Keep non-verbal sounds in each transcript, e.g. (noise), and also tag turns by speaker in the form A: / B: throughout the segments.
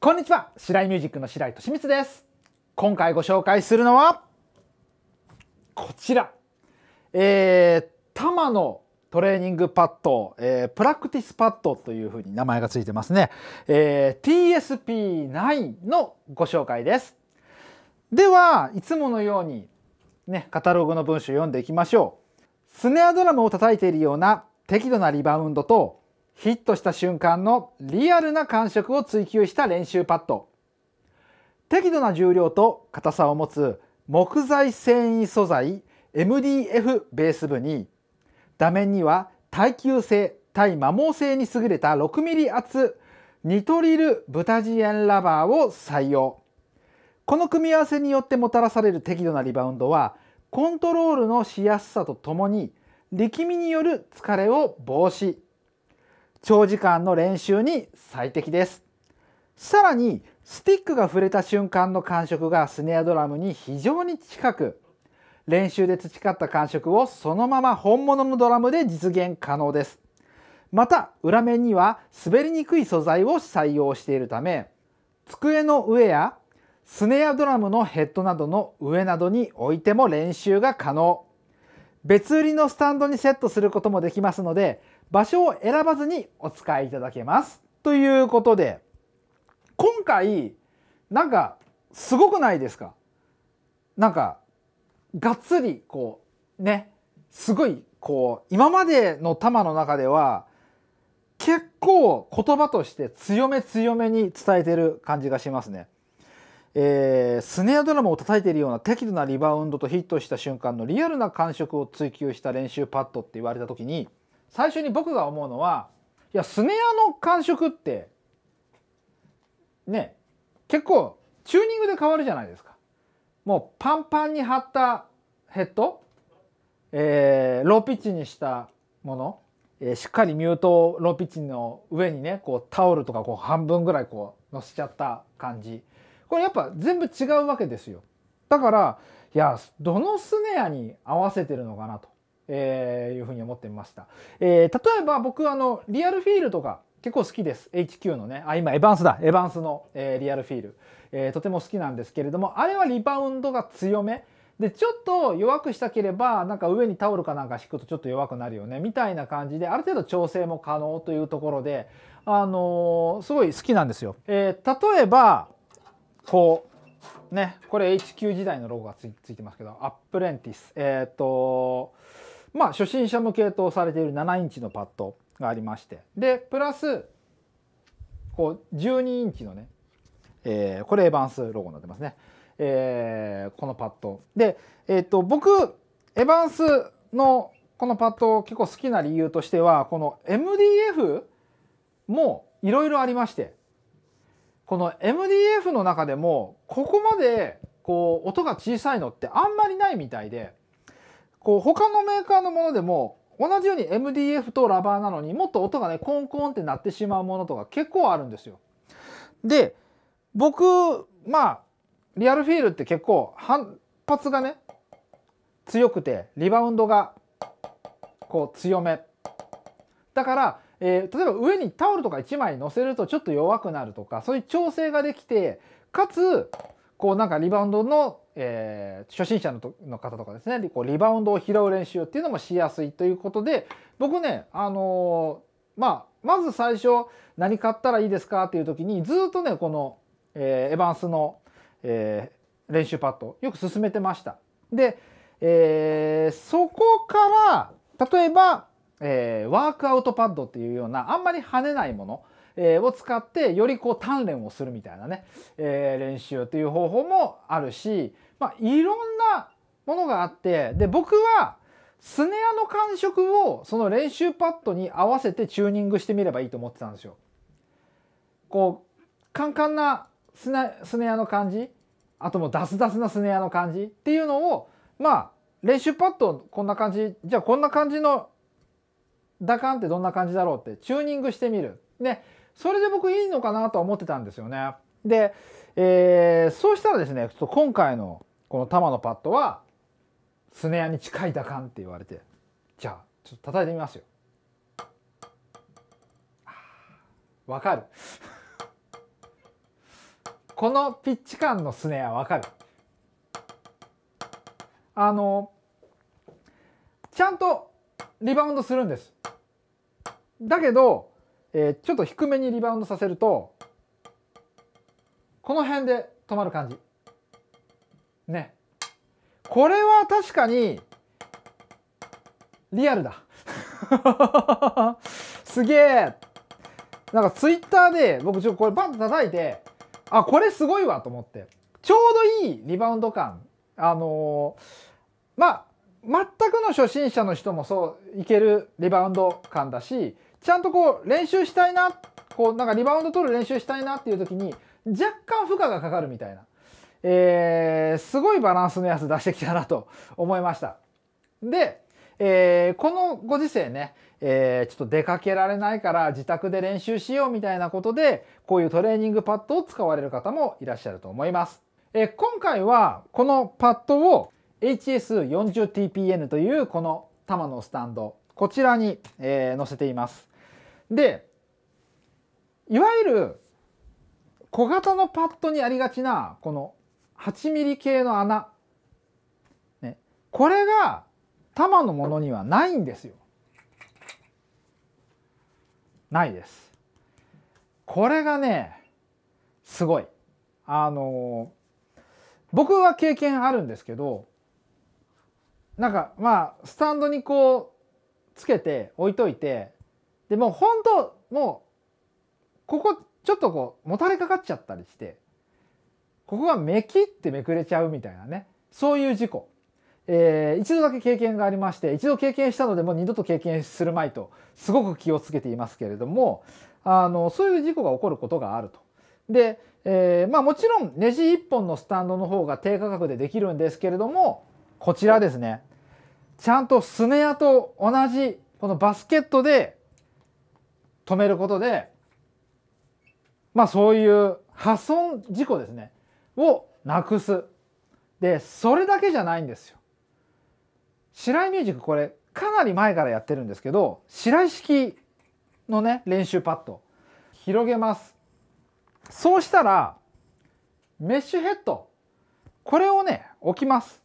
A: こんにちは白井ミュージックの白井俊光です今回ご紹介するのはこちらえー、マのトレーニングパッド、えー、プラクティスパッドというふうに名前がついてますね、えー、TSP9 のご紹介ですではいつものようにねカタログの文章を読んでいきましょうスネアドラムを叩いているような適度なリバウンドとヒットした瞬間のリアルな感触を追求した練習パッド適度な重量と硬さを持つ木材繊維素材 MDF ベース部に座面には耐久性対摩耗性に優れた 6mm 厚ニトリルブタジエンラバーを採用この組み合わせによってもたらされる適度なリバウンドはコントロールのしやすさとともに力みによる疲れを防止長時間の練習に最適ですさらにスティックが触れた瞬間の感触がスネアドラムに非常に近く練習で培った感触をそのまま本物のドラムで実現可能ですまた裏面には滑りにくい素材を採用しているため机の上やスネアドラムのヘッドなどの上などに置いても練習が可能別売りのスタンドにセットすることもできますので場所を選ばずにお使いいただけます。ということで、今回、なんか、すごくないですかなんか、がっつり、こう、ね、すごい、こう、今までの玉の中では、結構言葉として強め強めに伝えてる感じがしますね。えー、スネアドラムを叩いているような適度なリバウンドとヒットした瞬間のリアルな感触を追求した練習パッドって言われた時に最初に僕が思うのはいやスネアの感触ってね結構チューニングで変わるじゃないですか。もうパンパンに張ったヘッド、えー、ローピッチにしたもの、えー、しっかりミュートローピッチの上にねこうタオルとかこう半分ぐらいこうのせちゃった感じこれやっぱ全部違うわけですよ。だからいやどのスネアに合わせてるのかなとえー、いうふうに思ってみました。えー、例えば僕あのリアルフィールとか結構好きです HQ のねあ今エヴァンスだエヴァンスの、えー、リアルフィール、えー、とても好きなんですけれどもあれはリバウンドが強めでちょっと弱くしたければなんか上にタオルかなんか敷くとちょっと弱くなるよねみたいな感じである程度調整も可能というところであのー、すごい好きなんですよ。えー、例えばこうねこれ HQ 時代のロゴがついてますけどアップレンティスえっ、とまあ初心者向けとされている7インチのパッドがありましてでプラスこう12インチのね、えー、これエヴァンスロゴになってますね、えー、このパッドで、えー、っと僕エヴァンスのこのパッド結構好きな理由としてはこの MDF もいろいろありましてこの MDF の中でもここまでこう音が小さいのってあんまりないみたいでこう他のメーカーのものでも同じように MDF とラバーなのにもっと音がねコンコンってなってしまうものとか結構あるんですよ。で僕まあリアルフィールって結構反発がね強くてリバウンドがこう強めだから、えー、例えば上にタオルとか1枚乗せるとちょっと弱くなるとかそういう調整ができてかつこうなんかリバウンドの、えー、初心者のとの方とかですねこうリバウンドを拾う練習っていうのもしやすいということで僕ね、あのー、まあ、まず最初何買ったらいいですかっていう時にずっとねこの、えー、エバンスの、えー、練習パッドよく進めてました。で、えー、そこから例えば、えー、ワークアウトパッドっていうようなあんまり跳ねないものえー、を使ってよりこう鍛錬をするみたいなね、え練習という方法もあるし、まあ、いろんなものがあってで僕はスネアの感触をその練習パッドに合わせてチューニングしてみればいいと思ってたんですよ。こうカンカンなスネスネアの感じあともうダスダスなスネアの感じっていうのをまあ練習パッドこんな感じじゃあこんな感じの打感ってどんな感じだろうってチューニングしてみる。ねそれで僕いいのかなと思ってたんですよね。で、えー、そうしたらですねちょっと今回のこの玉のパッドはスネアに近い打感って言われてじゃあちょっと叩いてみますよ。わかる (laughs) このピッチ感のスネアわかるあのちゃんとリバウンドするんですだけどえー、ちょっと低めにリバウンドさせるとこの辺で止まる感じ。ね。これは確かにリアルだ (laughs) すげえなんかツイッターで僕ちょこれバッと叩いてあこれすごいわと思ってちょうどいいリバウンド感あのー、まあ全くの初心者の人もそういけるリバウンド感だしちゃんとこう練習したいなこうなんかリバウンド取る練習したいなっていう時に若干負荷がかかるみたいな、えー、すごいバランスのやつ出してきたなと思いました。で、えー、このご時世ね、えー、ちょっと出かけられないから自宅で練習しようみたいなことでこういうトレーニングパッドを使われる方もいらっしゃると思います。えー、今回はこのパッドを HS40TPN というこの玉のスタンドこちらに、えー、載せています。でいわゆる小型のパッドにありがちなこの 8mm 系の穴、ね、これが玉のものにはないんですよ。ないです。これがねすごい。あのー、僕は経験あるんですけどなんかまあスタンドにこうつけて置いといてでも本当もうここちょっとこうもたれかかっちゃったりしてここがめきってめくれちゃうみたいなねそういう事故、えー、一度だけ経験がありまして一度経験したのでもう二度と経験するまいとすごく気をつけていますけれどもあのそういう事故が起こることがあると。で、えー、まあもちろんネジ1本のスタンドの方が低価格でできるんですけれどもこちらですねちゃんとスネアと同じこのバスケットで止めることでまあそういう破損事故ですねをなくすでそれだけじゃないんですよ白井ミュージックこれかなり前からやってるんですけど白井式のね練習パッド広げますそうしたらメッシュヘッドこれをね置きます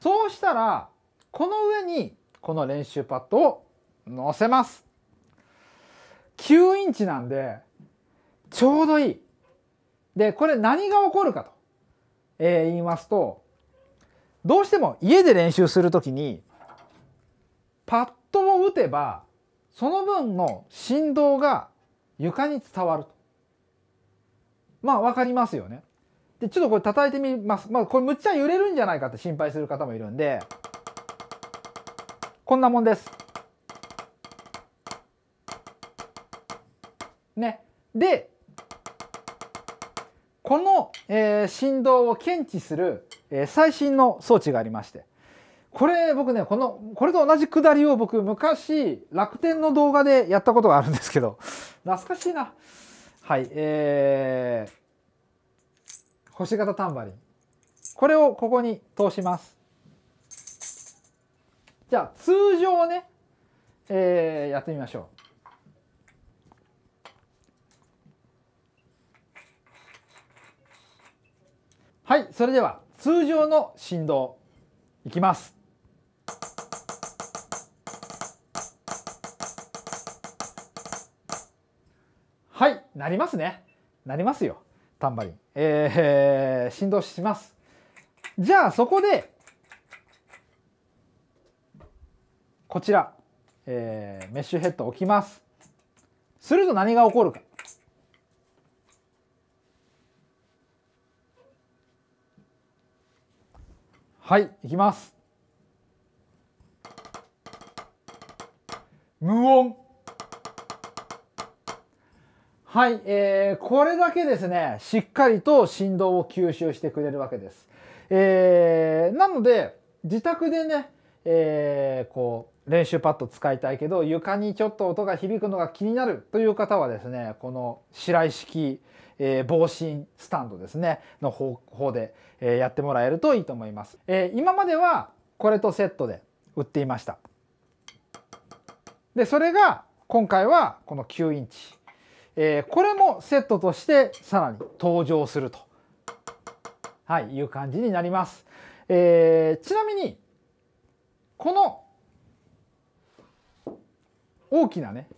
A: そうしたらこの上にこの練習パッドを載せます9インチなんで、ちょうどいい。で、これ何が起こるかと、えー、言いますと、どうしても家で練習するときに、パッドを打てば、その分の振動が床に伝わると。まあ分かりますよね。で、ちょっとこれ叩いてみます。まあこれむっちゃ揺れるんじゃないかって心配する方もいるんで、こんなもんです。ね、でこの、えー、振動を検知する、えー、最新の装置がありましてこれ僕ねこのこれと同じくだりを僕昔楽天の動画でやったことがあるんですけど (laughs) 懐かしいなはいえー、星型タンバリンこれをここに通しますじゃあ通常ね、えー、やってみましょうはいそれでは通常の振動いきますはいなりますねなりますよタンバリン、えー、振動しますじゃあそこでこちら、えー、メッシュヘッド置きますすると何が起こるかはいいきます無音はい、えー、これだけですねしっかりと振動を吸収してくれるわけです、えー、なので自宅でね、えー、こう練習パッド使いたいけど床にちょっと音が響くのが気になるという方はですねこの白石式えー、防振スタンドですねの方法で、えー、やってもらえるといいと思います、えー、今まではこれとセットで売っていましたでそれが今回はこの9インチ、えー、これもセットとしてさらに登場すると、はい、いう感じになります、えー、ちなみにこの大きなね、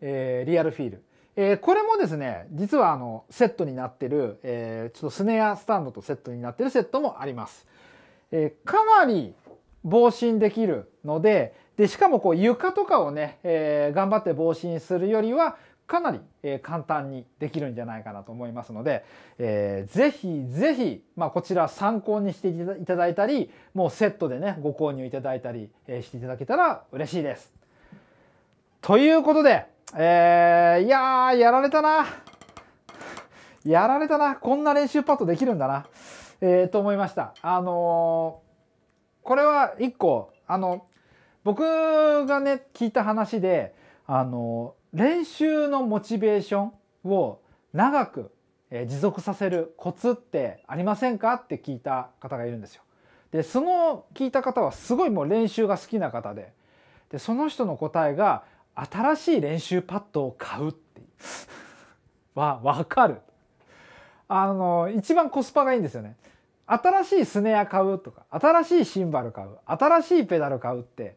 A: えー、リアルフィールえー、これもですね、実はあのセットになってる、えー、ちょっとスネアスタンドとセットになってるセットもあります。えー、かなり防振できるので、でしかもこう床とかをね、えー、頑張って防振するよりはかなり、えー、簡単にできるんじゃないかなと思いますので、えー、ぜひぜひ、まあ、こちら参考にしていただいたりもうセットでねご購入いただいたり、えー、していただけたら嬉しいです。ということでえー、いやー、やられたな。やられたな。こんな練習パットできるんだな。えー、と思いました。あのー、これは一個、あの、僕がね、聞いた話で、あのー、練習のモチベーションを長く、えー、持続させるコツってありませんかって聞いた方がいるんですよ。で、その聞いた方はすごいもう練習が好きな方で、で、その人の答えが、新しい練習パッドを買うっていうは (laughs) わかるあの一番コスパがいいんですよね新しいスネア買うとか新しいシンバル買う新しいペダル買うって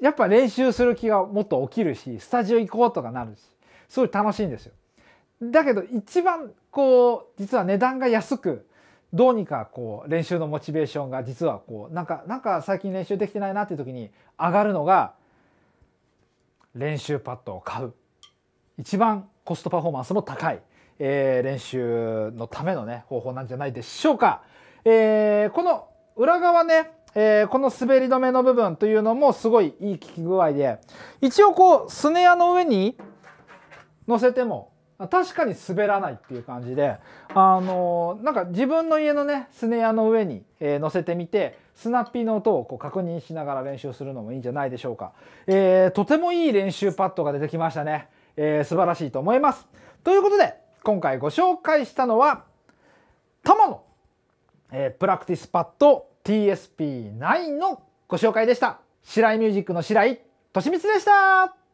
A: やっぱ練習する気がもっと起きるしスタジオ行こうとかなるしすごい楽しいんですよだけど一番こう実は値段が安くどうにかこう練習のモチベーションが実はこうなんかなんか最近練習できてないなっていう時に上がるのが練習パッドを買う一番コストパフォーマンスも高い、えー、練習のためのね方法なんじゃないでしょうか、えー、この裏側ね、えー、この滑り止めの部分というのもすごいいい効き具合で一応こうスネアの上に乗せても確かに滑らないっていう感じであのー、なんか自分の家のねスネアの上に、え乗せてみてスナッピーの音をこう確認しながら練習するのもいいんじゃないでしょうか。えー、とてもいい練習パッドが出てきましたね。えー、素晴らしいと思います。ということで、今回ご紹介したのは、タマの、えー、プラクティスパッド TSP9 のご紹介でした。白井ミュージックの白井利光でした。